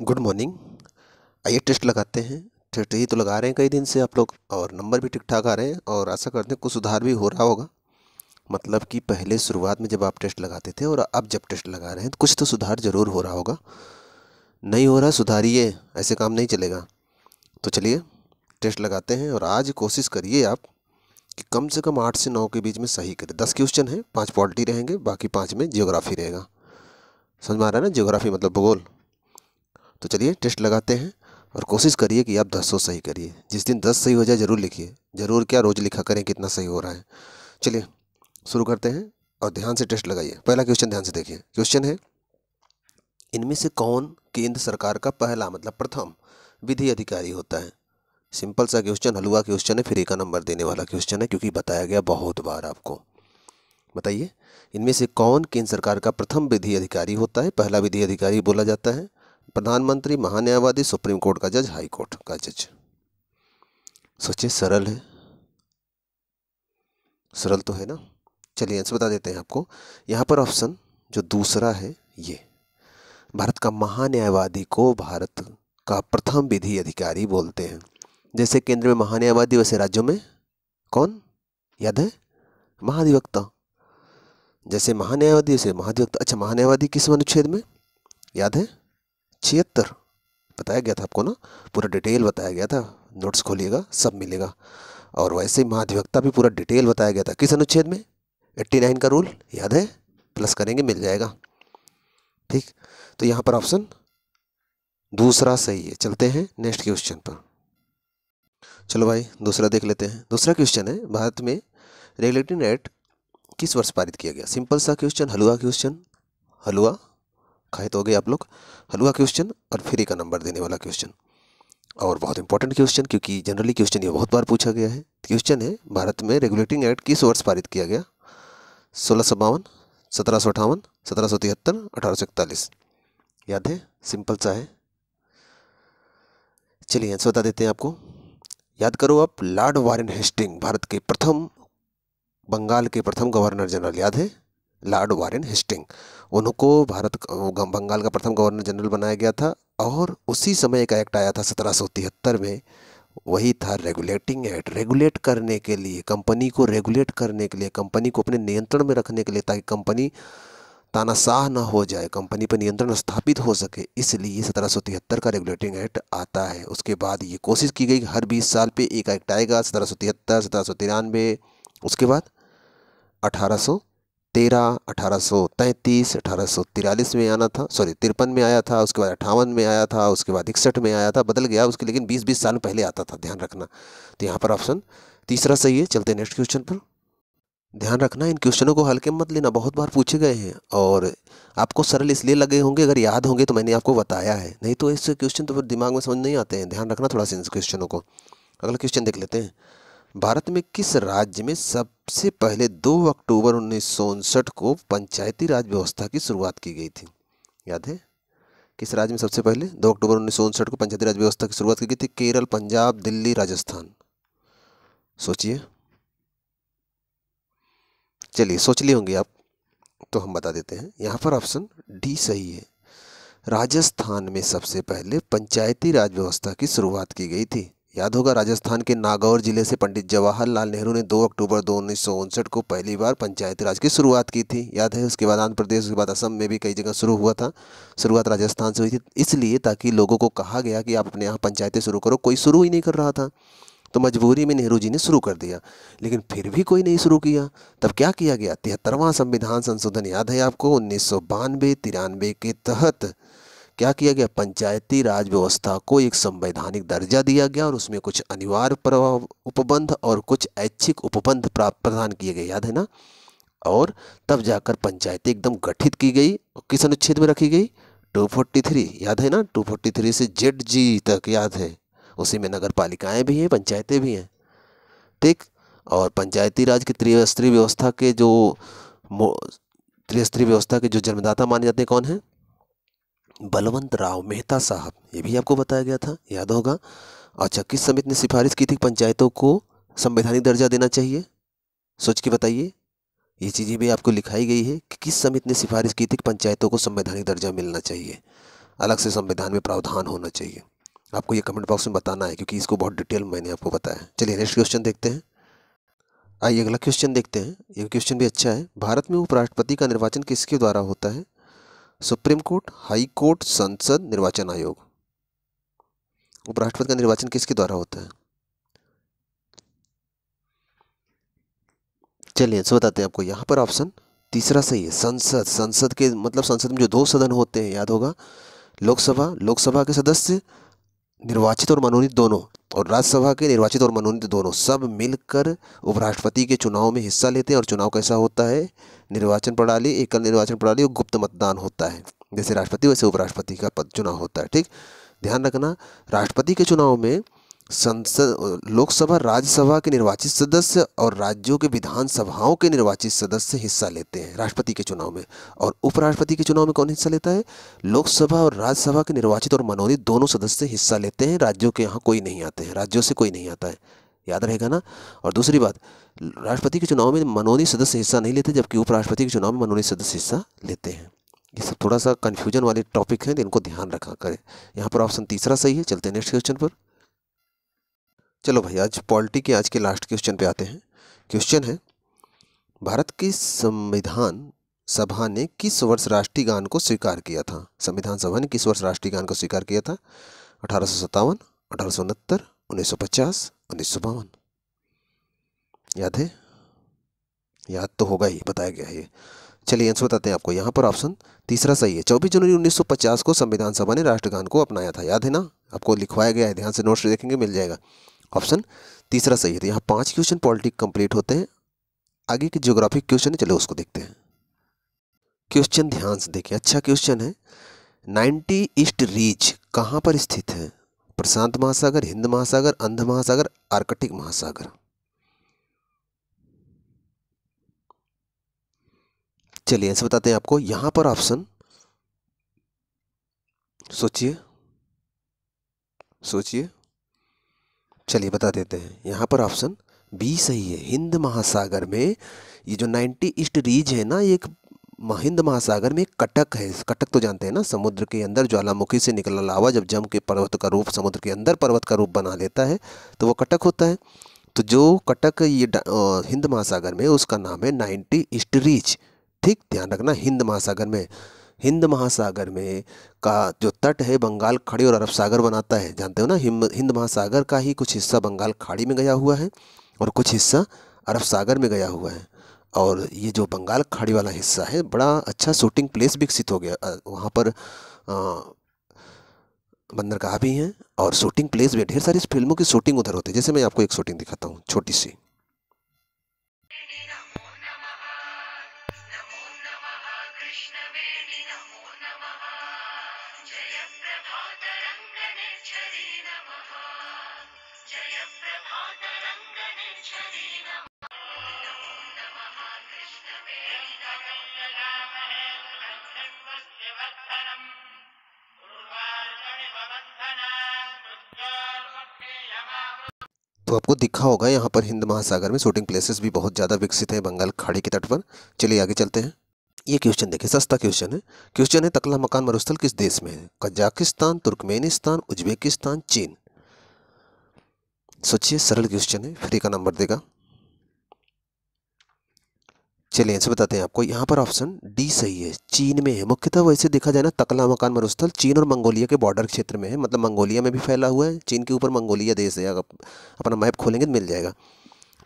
good morning आइए test लगाते हैं टेस्ट ही तो लगा रहे हैं कई दिन से आप लोग और नंबर भी ठीक ठाक आ रहे हैं और आशा करते हैं कुछ सुधार भी हो रहा होगा मतलब कि पहले शुरुआत में जब आप टेस्ट लगाते थे और अब जब टेस्ट लगा रहे हैं तो कुछ तो सुधार ज़रूर हो रहा होगा नहीं हो रहा सुधारिए ऐसे काम नहीं चलेगा तो चलिए टेस्ट लगाते हैं और आज कोशिश करिए आप कि कम से कम आठ से नौ के बीच में सही करें दस क्वेश्चन हैं पाँच पॉलिटी रहेंगे बाकी पाँच में जियोग्राफी रहेगा समझ में आ रहा है ना जियोग्राफी मतलब भूगोल तो चलिए टेस्ट लगाते हैं और कोशिश करिए कि आप दस सौ सही करिए जिस दिन दस सही हो जाए ज़रूर लिखिए ज़रूर क्या रोज़ लिखा करें कितना सही हो रहा है चलिए शुरू करते हैं और ध्यान से टेस्ट लगाइए पहला क्वेश्चन ध्यान से देखिए क्वेश्चन है इनमें से कौन केंद्र सरकार का पहला मतलब प्रथम विधि अधिकारी होता है सिंपल सा क्वेश्चन हलवा क्वेश्चन है फ्री का नंबर देने वाला क्वेश्चन है क्योंकि बताया गया बहुत बार आपको बताइए इनमें से कौन केंद्र सरकार का प्रथम विधि अधिकारी होता है पहला विधि अधिकारी बोला जाता है प्रधानमंत्री महान्यायवादी सुप्रीम कोर्ट का जज हाई कोर्ट का जज सोचिए सरल है सरल तो है ना चलिए आंसर बता देते हैं आपको यहाँ पर ऑप्शन जो दूसरा है ये भारत का महान्यायवादी को भारत का प्रथम विधि अधिकारी बोलते हैं जैसे केंद्र में महान्यायवादी वैसे राज्यों में कौन याद है महाधिवक्ता जैसे महान्यायवादी वैसे महाधिवक्ता अच्छा महान्यायवादी किस अनुच्छेद में याद है छिहत्तर बताया गया था आपको ना पूरा डिटेल बताया गया था नोट्स खोलिएगा सब मिलेगा और वैसे ही महाधिवक्ता भी पूरा डिटेल बताया गया था किस अनुच्छेद में एट्टी नाइन का रूल याद है प्लस करेंगे मिल जाएगा ठीक तो यहाँ पर ऑप्शन दूसरा सही है चलते हैं नेक्स्ट क्वेश्चन पर चलो भाई दूसरा देख लेते हैं दूसरा क्वेश्चन है भारत में रेगुलेटिंग एक्ट किस वर्ष पारित किया गया सिंपल सा क्वेश्चन हलवा क्वेश्चन हलवा खाए तो हो गए आप लोग हलवा क्वेश्चन और फ्री का नंबर देने वाला क्वेश्चन और बहुत इंपॉर्टेंट क्वेश्चन क्योंकि जनरली क्वेश्चन ये बहुत बार पूछा गया है क्वेश्चन है भारत में रेगुलेटिंग एक्ट किस वर्ष पारित किया गया सोलह सौ बावन सत्रह सौ अठावन सत्रह सौ तिहत्तर अठारह सौ इकतालीस याद है सिंपल सा है चलिए आंसर बता देते हैं आपको याद करो आप लॉर्ड वारेन हेस्टिंग भारत के प्रथम बंगाल के प्रथम गवर्नर जनरल याद है लॉर्ड वारेन हिस्टिंग उनको भारत बंगाल का प्रथम गवर्नर जनरल बनाया गया था और उसी समय एक एक्ट आया था सत्रह में वही था रेगुलेटिंग एक्ट रेगुलेट करने के लिए कंपनी को रेगुलेट करने के लिए कंपनी को अपने नियंत्रण में रखने के लिए ताकि कंपनी तानाशाह ना हो जाए कंपनी पर नियंत्रण स्थापित हो सके इसलिए सत्रह का रेगुलेटिंग एक्ट आता है उसके बाद ये कोशिश की गई हर 20 साल पे एक एक्ट आएगा सत्रह सौ तिहत्तर सत्रह सौ तिरानवे उसके बाद अठारह सौ तेरह अठारह सौ तैंतीस अठारह सौ तिरालीस में आना था सॉरी तिरपन में आया था उसके बाद अठावन में आया था उसके बाद इकसठ में आया था बदल गया उसके लेकिन बीस बीस साल पहले आता था ध्यान रखना तो यहाँ पर ऑप्शन तीसरा सही है चलते नेक्स्ट क्वेश्चन पर ध्यान रखना इन क्वेश्चनों को हल्के मत लेना बहुत बार पूछे गए हैं और आपको सरल इसलिए लगे होंगे अगर याद होंगे तो मैंने आपको बताया है नहीं तो ऐसे क्वेश्चन तो फिर दिमाग में समझ नहीं आते हैं ध्यान रखना थोड़ा सा इन क्वेश्चनों को अगला क्वेश्चन देख लेते हैं भारत में किस राज्य में सबसे पहले 2 अक्टूबर उन्नीस को पंचायती राज व्यवस्था की शुरुआत की गई थी याद है किस राज्य में सबसे पहले 2 अक्टूबर उन्नीस को पंचायती राज व्यवस्था की शुरुआत की गई थी केरल पंजाब दिल्ली राजस्थान सोचिए चलिए सोच लिए होंगे आप तो हम बता देते हैं यहाँ पर ऑप्शन डी सही है राजस्थान में सबसे पहले पंचायती राज व्यवस्था की शुरुआत की गई थी याद होगा राजस्थान के नागौर जिले से पंडित जवाहरलाल नेहरू ने 2 अक्टूबर दो उन्नीस को पहली बार पंचायती राज की शुरुआत की थी याद है उसके बाद आंध्र प्रदेश उसके बाद असम में भी कई जगह शुरू हुआ था शुरुआत राजस्थान से हुई थी इसलिए ताकि लोगों को कहा गया कि आप अपने यहाँ पंचायतें शुरू करो कोई शुरू ही नहीं कर रहा था तो मजबूरी में नेहरू जी ने शुरू कर दिया लेकिन फिर भी कोई नहीं शुरू किया तब क्या किया गया तिहत्तरवां संविधान संशोधन याद है आपको उन्नीस सौ तिरानवे के तहत क्या किया गया पंचायती राज व्यवस्था को एक संवैधानिक दर्जा दिया गया और उसमें कुछ अनिवार्य प्रभाव उपबंध और कुछ ऐच्छिक उपबंध प्राप्त प्रदान किए गए याद है ना और तब जाकर पंचायतें एकदम गठित की गई किस अनुच्छेद में रखी गई 243 याद है ना 243 से जेड जी तक याद है उसी में नगर पालिकाएँ भी हैं पंचायतें भी हैं ठीक और पंचायती राज की त्रिस्तरीय व्यवस्था के जो त्रिस्तरीय व्यवस्था के जो जन्मदाता माने जाते हैं कौन है बलवंत राव मेहता साहब ये भी आपको बताया गया था याद होगा अच्छा किस समिति ने सिफारिश की थी पंचायतों को संवैधानिक दर्जा देना चाहिए सोच के बताइए ये चीज़ें भी आपको लिखाई गई है कि किस समिति ने सिफारिश की थी कि पंचायतों को संवैधानिक दर्जा मिलना चाहिए अलग से संविधान में प्रावधान होना चाहिए आपको ये कमेंट बॉक्स में बताना है क्योंकि इसको बहुत डिटेल मैंने आपको बताया चलिए नेक्स्ट क्वेश्चन देखते हैं आइए अगला क्वेश्चन देखते हैं ये क्वेश्चन भी अच्छा है भारत में उपराष्ट्रपति का निर्वाचन किसके द्वारा होता है सुप्रीम कोर्ट हाई कोर्ट संसद निर्वाचन आयोग उपराष्ट्रपति का निर्वाचन किसके द्वारा होता है चलिए आंसर बताते हैं आपको यहां पर ऑप्शन तीसरा सही है संसद संसद के मतलब संसद में जो दो सदन होते हैं याद होगा लोकसभा लोकसभा के सदस्य निर्वाचित और मनोनीत दोनों और राज्यसभा के निर्वाचित और मनोनीत दोनों सब मिलकर उपराष्ट्रपति के चुनाव में हिस्सा लेते हैं और चुनाव कैसा होता है निर्वाचन प्रणाली एकल निर्वाचन प्रणाली और गुप्त मतदान होता है जैसे राष्ट्रपति वैसे उपराष्ट्रपति का पद चुनाव होता है ठीक ध्यान रखना राष्ट्रपति के चुनाव में संसद लोकसभा राज्यसभा के निर्वाचित सदस्य और राज्यों के विधानसभाओं के निर्वाचित सदस्य हिस्सा लेते हैं राष्ट्रपति के चुनाव में और उपराष्ट्रपति के चुनाव में कौन हिस्सा लेता है लोकसभा और राज्यसभा के निर्वाचित और मनोनीत दोनों सदस्य हिस्सा लेते हैं राज्यों के यहाँ कोई नहीं आते हैं राज्यों से कोई नहीं आता है याद रहेगा ना और दूसरी बात राष्ट्रपति के चुनाव में मनोनीत सदस्य हिस्सा नहीं लेते जबकि उपराष्ट्रपति के चुनाव में मनोनीत सदस्य हिस्सा लेते हैं ये सब थोड़ा सा कन्फ्यूजन वाले टॉपिक हैं इनको ध्यान रखा करें यहाँ पर ऑप्शन तीसरा सही है चलते हैं नेक्स्ट क्वेश्चन पर चलो भाई आज पॉलिटी के आज के लास्ट क्वेश्चन पे आते हैं क्वेश्चन है भारत की संविधान सभा ने किस वर्ष राष्ट्रीय गान को स्वीकार किया था संविधान सभा ने किस वर्ष राष्ट्रीय गान को स्वीकार किया था अठारह सौ सत्तावन अठारह सौ उनहत्तर उन्नीस सौ पचास उन्नीस सौ बावन याद है याद तो होगा ही बताया गया है चलिए आंसर बताते हैं आपको यहाँ पर ऑप्शन तीसरा सही है चौबीस जनवरी 1950 को संविधान सभा ने राष्ट्रगान को अपनाया था याद है ना आपको लिखवाया गया है ध्यान से नोट्स देखेंगे मिल जाएगा ऑप्शन तीसरा सही है तो यहाँ पाँच क्वेश्चन पॉलिटिक कंप्लीट होते हैं आगे के ज्योग्राफिक क्वेश्चन है चलो उसको देखते हैं क्वेश्चन ध्यान से देखें अच्छा क्वेश्चन है नाइन्टी ईस्ट रीच कहाँ पर स्थित है प्रशांत महासागर हिंद महासागर अंध महासागर आर्कटिक महासागर चलिए ऐसे बताते हैं आपको यहां पर ऑप्शन सोचिए सोचिए चलिए बता देते हैं यहाँ पर ऑप्शन बी सही है हिंद महासागर में ये जो नाइन्टी ईस्ट रीज है ना ये एक हिंद महासागर में कटक है कटक तो जानते हैं ना समुद्र के अंदर ज्वालामुखी से निकला लावा जब जम के पर्वत का रूप समुद्र के अंदर पर्वत का रूप बना लेता है तो वो कटक होता है तो जो कटक ये हिंद महासागर में उसका नाम है नाइन्टी ईस्ट रीज ठीक ध्यान रखना हिंद महासागर में हिंद महासागर में का जो तट है बंगाल खाड़ी और अरब सागर बनाता है जानते हो ना हिंद महासागर का ही कुछ हिस्सा बंगाल खाड़ी में गया हुआ है और कुछ हिस्सा अरब सागर में गया हुआ है और ये जो बंगाल खाड़ी वाला हिस्सा है बड़ा अच्छा शूटिंग प्लेस विकसित हो गया वहाँ पर बंदरगाह भी हैं और शूटिंग प्लेस भी ढेर सारी फिल्मों की शूटिंग उधर होती है जैसे मैं आपको एक शूटिंग दिखाता हूँ छोटी सी तो आपको दिखा होगा यहाँ पर हिंद महासागर में शूटिंग प्लेसेस भी बहुत ज़्यादा विकसित हैं बंगाल खाड़ी के तट पर चलिए आगे चलते हैं ये क्वेश्चन देखिए सस्ता क्वेश्चन है क्वेश्चन है तकला मकान मरुस्थल किस देश में है कजाकिस्तान तुर्कमेनिस्तान उज्बेकिस्तान चीन सोचिए सरल क्वेश्चन है फ्री का नंबर देगा चलिए ऐसे बताते हैं आपको यहाँ पर ऑप्शन डी सही है चीन में है मुख्यतः वैसे देखा जाए ना तकला मकान मरुस्थल चीन और मंगोलिया के बॉर्डर क्षेत्र में है मतलब मंगोलिया में भी फैला हुआ है चीन के ऊपर मंगोलिया देश है अगर अपना मैप खोलेंगे तो मिल जाएगा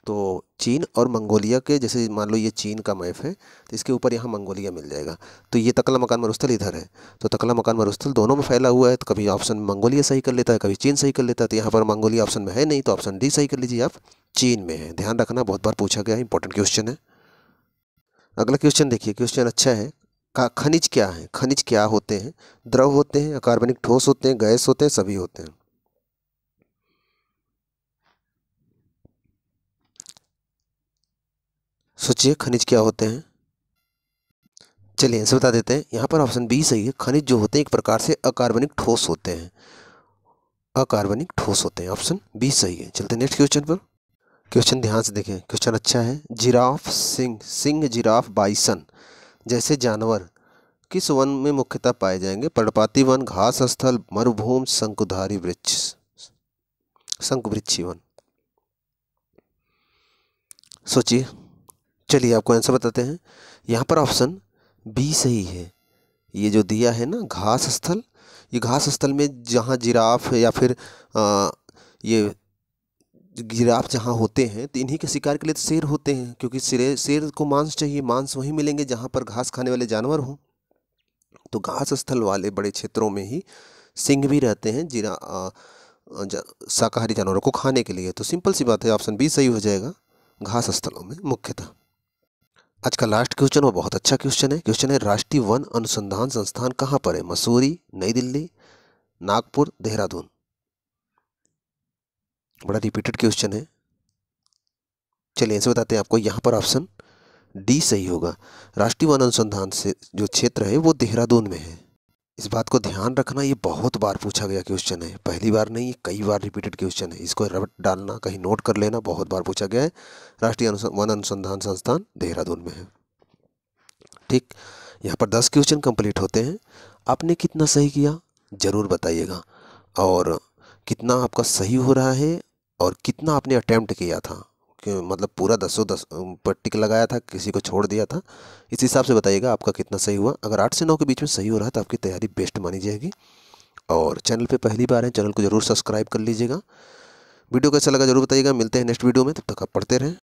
तो चीन और मंगोलिया के जैसे मान लो ये चीन का मैप है तो इसके ऊपर यहाँ मंगोलिया मिल जाएगा तो ये तकला मकान मरुस्थल इधर है तो तकला मकान मरुस्थल दोनों में फैला हुआ है तो कभी ऑप्शन मंगोलिया सही कर लेता है कभी चीन सही कर लेता है तो यहाँ पर मंगोलिया ऑप्शन में है नहीं तो ऑप्शन डी सही कर लीजिए आप चीन में है ध्यान रखना बहुत बार पूछा गया इंपॉर्टेंट क्वेश्चन है अगला क्वेश्चन देखिए क्वेश्चन अच्छा है का खनिज क्या है खनिज क्या होते हैं द्रव होते हैं कार्बनिक ठोस होते हैं गैस होते हैं सभी होते हैं सोचिए खनिज क्या होते हैं चलिए आंसर बता देते हैं यहाँ पर ऑप्शन बी सही है खनिज जो होते हैं एक प्रकार से अकार्बनिक ठोस होते हैं अकार्बनिक ठोस होते हैं ऑप्शन बी सही है चलते नेक्स्ट क्वेश्चन पर क्वेश्चन ध्यान से देखें क्वेश्चन अच्छा है जिराफ सिंह सिंह जिराफ बाइसन जैसे जानवर किस वन में मुख्यतः पाए जाएंगे पर्णपाती वन घास स्थल मरुभूम शंकुधारी वृक्ष शंकुवृक्षी वन सोचिए चलिए आपको आंसर बताते हैं यहाँ पर ऑप्शन बी सही है ये जो दिया है ना घास स्थल ये घास स्थल में जहाँ जिराफ या फिर आ, ये जिराफ जहाँ होते हैं तो इन्हीं के शिकार के लिए तो शेर होते हैं क्योंकि शेर शेर को मांस चाहिए मांस वहीं मिलेंगे जहाँ पर घास खाने वाले जानवर हों तो घास स्थल वाले बड़े क्षेत्रों में ही सिंह भी रहते हैं जिरा जा, शाकाहारी जानवरों को खाने के लिए तो सिंपल सी बात है ऑप्शन बी सही हो जाएगा घास स्थलों में मुख्यतः आज का लास्ट क्वेश्चन वो बहुत अच्छा क्वेश्चन है क्वेश्चन है राष्ट्रीय वन अनुसंधान संस्थान कहाँ पर है मसूरी नई दिल्ली नागपुर देहरादून बड़ा रिपीटेड क्वेश्चन है चलिए ऐसे बताते हैं आपको यहाँ पर ऑप्शन डी सही होगा राष्ट्रीय वन अनुसंधान से जो क्षेत्र है वो देहरादून में है इस बात को ध्यान रखना ये बहुत बार पूछा गया क्वेश्चन है पहली बार नहीं कई बार रिपीटेड क्वेश्चन है इसको रबट डालना कहीं नोट कर लेना बहुत बार पूछा गया है राष्ट्रीय वन अनुसंधान संस्थान देहरादून में है ठीक यहाँ पर दस क्वेश्चन कंप्लीट होते हैं आपने कितना सही किया ज़रूर बताइएगा और कितना आपका सही हो रहा है और कितना आपने अटैम्प्ट किया था मतलब पूरा दसों दस पर टिक लगाया था किसी को छोड़ दिया था इस हिसाब से बताइएगा आपका कितना सही हुआ अगर आठ से नौ के बीच में सही हो रहा है तो आपकी तैयारी बेस्ट मानी जाएगी और चैनल पे पहली बार है चैनल को ज़रूर सब्सक्राइब कर लीजिएगा वीडियो कैसा लगा जरूर बताइएगा मिलते हैं नेक्स्ट वीडियो में तब तक आप पढ़ते रहें